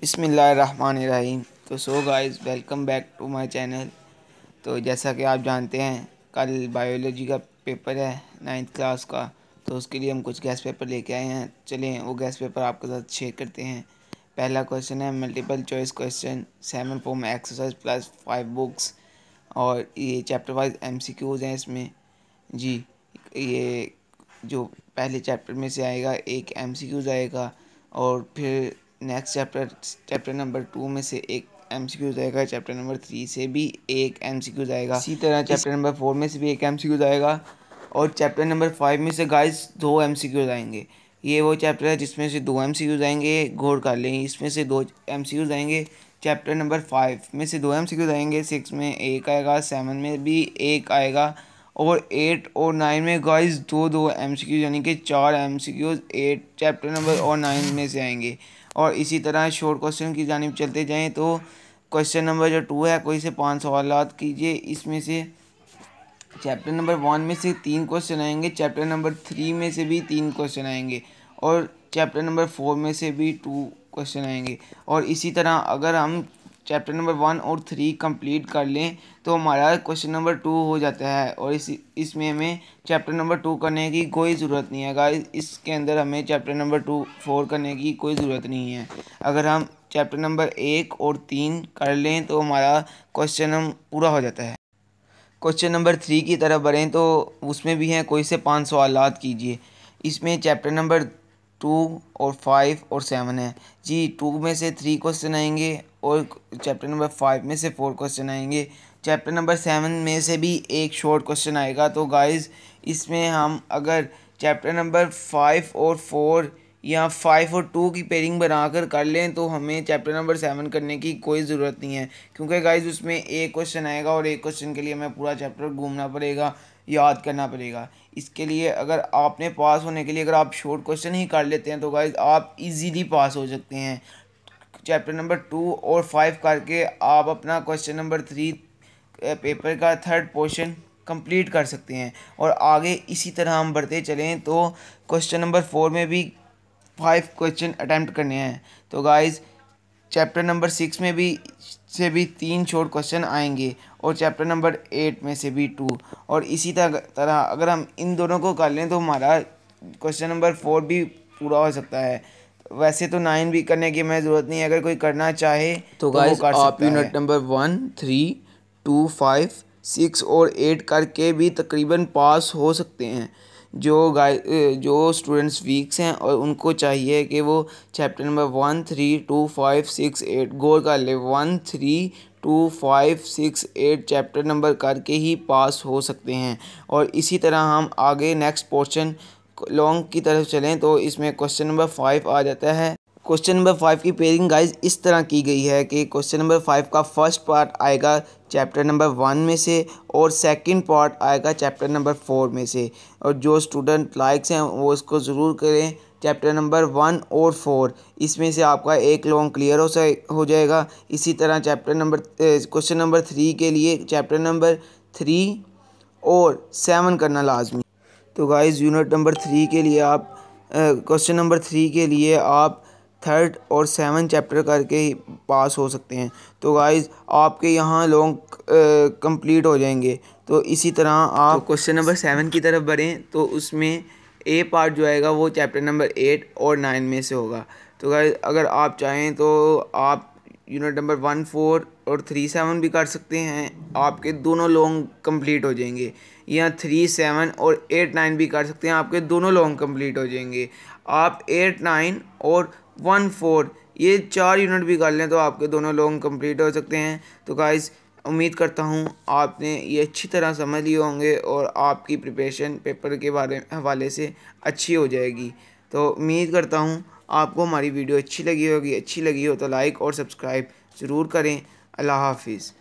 बिसमीम तो so guys welcome back to my channel तो जैसा कि आप जानते हैं कल बायोलॉजी का पेपर है नाइन्थ क्लास का तो उसके लिए हम कुछ गैस पेपर लेके आए हैं चलें वो गैस पेपर आपके साथ शेयर करते हैं पहला क्वेश्चन है multiple choice question seven form exercise plus five books और ये चैप्टर वाइज एम हैं इसमें जी ये जो पहले चैप्टर में से आएगा एक एम आएगा और फिर next chapter chapter number two में से एक एम सी क्यू जाएगा चैप्टर नंबर थ्री से भी एक एम सी क्यू जाएगा इसी तरह चैप्टर नंबर फोर में से भी एक एम सी क्यू जाएगा और चैप्टर नंबर फाइव में से गाइस दो एम सी क्यू आएंगे ये वो चैप्टर है जिसमें से दो एम सी क्यू आएंगे घोर कर लें इसमें से दो एम सी क्यूज आएंगे चैप्टर नंबर फाइव में से दो एम सी क्यूज आएंगे सिक्स में एक आएगा सेवन में भी एक आएगा और एट और नाइन में गाइस दो दो एम सी क्यू यानी कि चार M C Qs eight chapter number और नाइन में से आएंगे और इसी तरह शॉर्ट क्वेश्चन की जानब चलते जाएँ तो क्वेश्चन नंबर जो टू है कोई से पाँच सवाल कीजिए इसमें से चैप्टर नंबर वन में से तीन क्वेश्चन आएंगे चैप्टर नंबर थ्री में से भी तीन क्वेश्चन आएंगे और चैप्टर नंबर फोर में से भी टू क्वेश्चन आएंगे और इसी तरह अगर हम चैप्टर नंबर वन और थ्री कंप्लीट कर लें तो हमारा क्वेश्चन नंबर टू हो जाता है और इस इसमें हमें चैप्टर नंबर टू करने की कोई ज़रूरत नहीं है अगर इसके अंदर हमें चैप्टर नंबर टू फोर करने की कोई ज़रूरत नहीं है अगर हम चैप्टर नंबर एक और तीन कर लें तो हमारा क्वेश्चन हम पूरा हो जाता है क्वेश्चन नंबर थ्री की तरफ बढ़ें तो उसमें भी हैं कोई से पाँच सवाल कीजिए इसमें चैप्टर नंबर टू और फाइव और सेवन है जी टू में से थ्री क्वेश्चन आएंगे और चैप्टर नंबर फाइव में से फोर क्वेश्चन आएंगे चैप्टर नंबर सेवन में से भी एक शॉर्ट क्वेश्चन आएगा तो गाइस इसमें हम अगर चैप्टर नंबर फाइव और फोर या फाइव और टू की पेयरिंग बनाकर कर लें तो हमें चैप्टर नंबर सेवन करने की कोई ज़रूरत नहीं है क्योंकि गाइज उसमें एक क्वेश्चन आएगा और एक क्वेश्चन के लिए हमें पूरा चैप्टर घूमना पड़ेगा याद करना पड़ेगा इसके लिए अगर आपने पास होने के लिए अगर आप शॉर्ट क्वेश्चन ही कर लेते हैं तो गाइज आप इजीली पास हो सकते हैं चैप्टर नंबर टू और फाइव करके आप अपना क्वेश्चन नंबर थ्री पेपर का थर्ड पोर्शन कंप्लीट कर सकते हैं और आगे इसी तरह हम बढ़ते चलें तो क्वेश्चन नंबर फोर में भी फाइव क्वेश्चन अटैम्प्ट करने हैं तो गाइज़ चैप्टर नंबर सिक्स में भी से भी तीन शॉर्ट क्वेश्चन आएंगे और चैप्टर नंबर एट में से भी टू और इसी तरह अगर हम इन दोनों को कर लें तो हमारा क्वेश्चन नंबर फोर भी पूरा हो सकता है वैसे तो नाइन भी करने की हमें ज़रूरत नहीं है अगर कोई करना चाहे तो, तो सकता आप unit number one three two five six और एट करके भी तकरीबन पास हो सकते हैं जो गाय जो स्टूडेंट्स वीक्स हैं और उनको चाहिए कि वो chapter number one three two five six eight गौर कर ले one three two five six eight chapter number करके ही पास हो सकते हैं और इसी तरह हम आगे नेक्स्ट पोर्शन लॉन्ग की तरफ चलें तो इसमें क्वेश्चन नंबर फाइव आ जाता है क्वेश्चन नंबर फाइव की पेयरिंग गाइज इस तरह की गई है कि क्वेश्चन नंबर फाइव का फर्स्ट पार्ट आएगा चैप्टर नंबर वन में से और सेकंड पार्ट आएगा चैप्टर नंबर फोर में से और जो स्टूडेंट लाइक्स हैं वो इसको ज़रूर करें चैप्टर नंबर वन और फोर इसमें से आपका एक लॉन्ग क्लियर हो हो जाएगा इसी तरह chapter number question number three के लिए चैप्टर नंबर थ्री और सेवन करना लाजमी तो गाइज़ यूनिट नंबर थ्री के लिए आप क्वेश्चन नंबर थ्री के लिए आप थर्ड और सेवन चैप्टर करके ही पास हो सकते हैं तो गाइज आपके यहाँ लोग कंप्लीट हो जाएंगे तो इसी तरह तो आप क्वेश्चन नंबर सेवन की तरफ बढ़ें तो उसमें ए पार्ट जो आएगा वो चैप्टर नंबर एट और नाइन में से होगा तो गाइज अगर आप चाहें तो आप यूनिट नंबर वन फोर और थ्री सेवन भी कर सकते हैं आपके दोनों लॉन्ग कंप्लीट हो जाएंगे या थ्री सेवन और एट नाइन भी कर सकते हैं आपके दोनों लॉन्ग कंप्लीट हो जाएंगे आप एट नाइन और वन फोर ये चार यूनिट भी कर लें तो आपके दोनों लोग कंप्लीट हो सकते हैं तो गाइस उम्मीद करता हूँ आपने ये अच्छी तरह समझ लिए होंगे और आपकी प्रिपरेशन पेपर के बारे हवाले से अच्छी हो जाएगी तो उम्मीद करता हूँ आपको हमारी वीडियो अच्छी लगी होगी अच्छी लगी हो तो लाइक और सब्सक्राइब ज़रूर करें अल्लाह हाफिज़